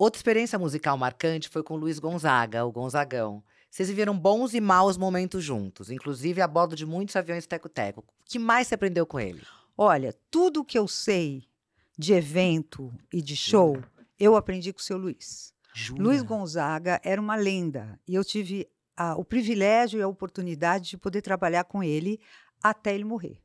Outra experiência musical marcante foi com Luiz Gonzaga, o Gonzagão. Vocês viveram bons e maus momentos juntos, inclusive a bordo de muitos aviões teco-teco. O que mais você aprendeu com ele? Olha, tudo que eu sei de evento e de show, eu aprendi com o seu Luiz. Jura? Luiz Gonzaga era uma lenda e eu tive a, o privilégio e a oportunidade de poder trabalhar com ele até ele morrer.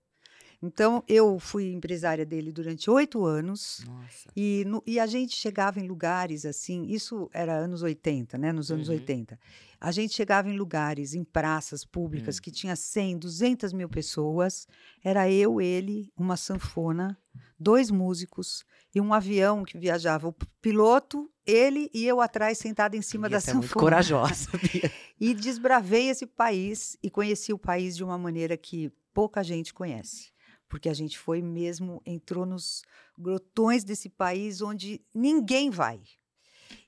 Então, eu fui empresária dele durante oito anos. Nossa. E, no, e a gente chegava em lugares assim, isso era anos 80, né? Nos anos uhum. 80. A gente chegava em lugares, em praças públicas, uhum. que tinha 100, 200 mil pessoas. Era eu, ele, uma sanfona, dois músicos e um avião que viajava. O piloto, ele e eu atrás, sentada em cima da sanfona. É muito corajosa, e desbravei esse país e conheci o país de uma maneira que pouca gente conhece porque a gente foi mesmo, entrou nos grotões desse país onde ninguém vai.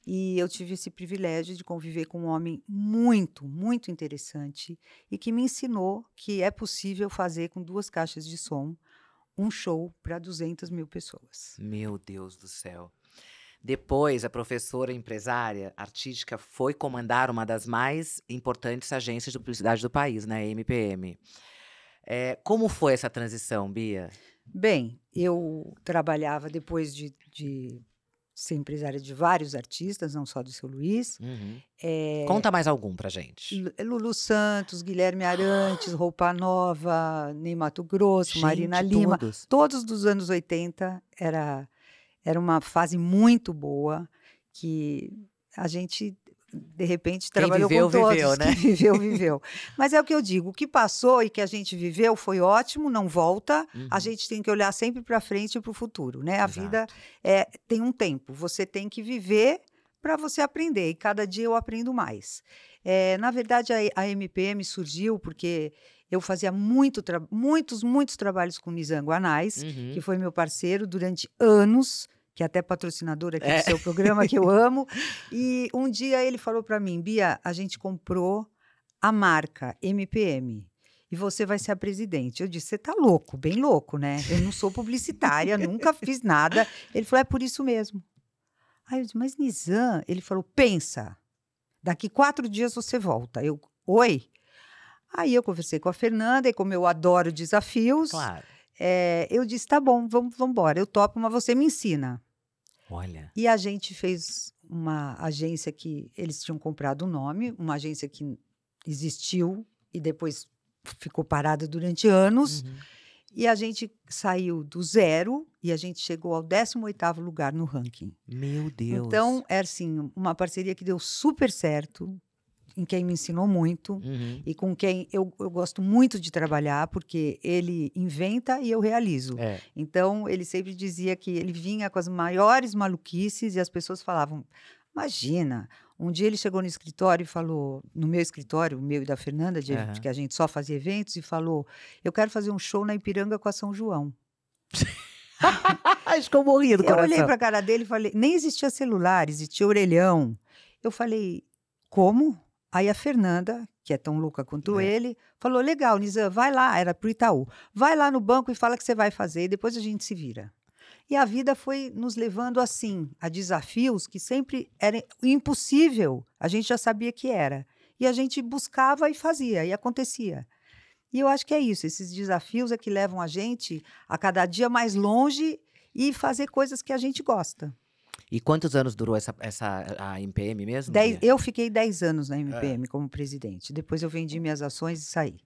E eu tive esse privilégio de conviver com um homem muito, muito interessante e que me ensinou que é possível fazer com duas caixas de som um show para 200 mil pessoas. Meu Deus do céu. Depois, a professora empresária artística foi comandar uma das mais importantes agências de publicidade do país, né, a MPM. É, como foi essa transição, Bia? Bem, eu trabalhava depois de, de ser empresária de vários artistas, não só do seu Luiz. Uhum. É, Conta mais algum pra gente. Lulu Santos, Guilherme Arantes, Roupa Nova, Ney Mato Grosso, gente, Marina Lima. Todos. todos dos anos 80 era, era uma fase muito boa que a gente de repente trabalhou Quem viveu, com todos. Viveu, né? Quem viveu, viveu. Mas é o que eu digo, o que passou e que a gente viveu foi ótimo, não volta. Uhum. A gente tem que olhar sempre para frente e para o futuro, né? A Exato. vida é, tem um tempo, você tem que viver para você aprender, e cada dia eu aprendo mais. É, na verdade, a, a MPM surgiu porque eu fazia muito muitos, muitos trabalhos com Nizango Anais, uhum. que foi meu parceiro durante anos que é até patrocinadora aqui é. do seu programa, que eu amo. E um dia ele falou para mim, Bia, a gente comprou a marca MPM e você vai ser a presidente. Eu disse, você tá louco, bem louco, né? Eu não sou publicitária, nunca fiz nada. Ele falou, é por isso mesmo. Aí eu disse, mas Nizam, ele falou, pensa, daqui quatro dias você volta. Eu, oi? Aí eu conversei com a Fernanda, e como eu adoro desafios, claro. É, eu disse: tá bom, vamos, vamos embora. Eu topo, mas você me ensina. Olha. E a gente fez uma agência que eles tinham comprado o um nome, uma agência que existiu e depois ficou parada durante anos. Uhum. E a gente saiu do zero e a gente chegou ao 18 lugar no ranking. Meu Deus. Então, é assim, uma parceria que deu super certo, em quem me ensinou muito uhum. e com quem eu, eu, gosto muito de trabalhar, porque ele inventa e eu realizo. É. Então, ele sempre dizia que ele vinha com as maiores maluquices e as pessoas falavam: imagina, um dia ele chegou no escritório e falou, no meu escritório, o meu e da Fernanda, de, uhum. que a gente só fazia eventos, e falou: Eu quero fazer um show na Ipiranga com a São João. Acho que eu morri do eu coração. Eu olhei para a cara dele e falei: Nem existia celular, existia orelhão. Eu falei: Como? Aí a Fernanda, que é tão louca quanto é. ele, falou: legal, Nizam, vai lá, era pro Itaú. Vai lá no banco e fala que você vai fazer, e depois a gente se vira. E a vida foi nos levando assim, a desafios que sempre era impossível, a gente já sabia que era. E a gente buscava e fazia, e acontecia. E eu acho que é isso, esses desafios é que levam a gente a cada dia mais longe e fazer coisas que a gente gosta. E quantos anos durou essa, essa a MPM mesmo? Dez, eu fiquei 10 anos na MPM é. como presidente. Depois eu vendi hum. minhas ações e saí.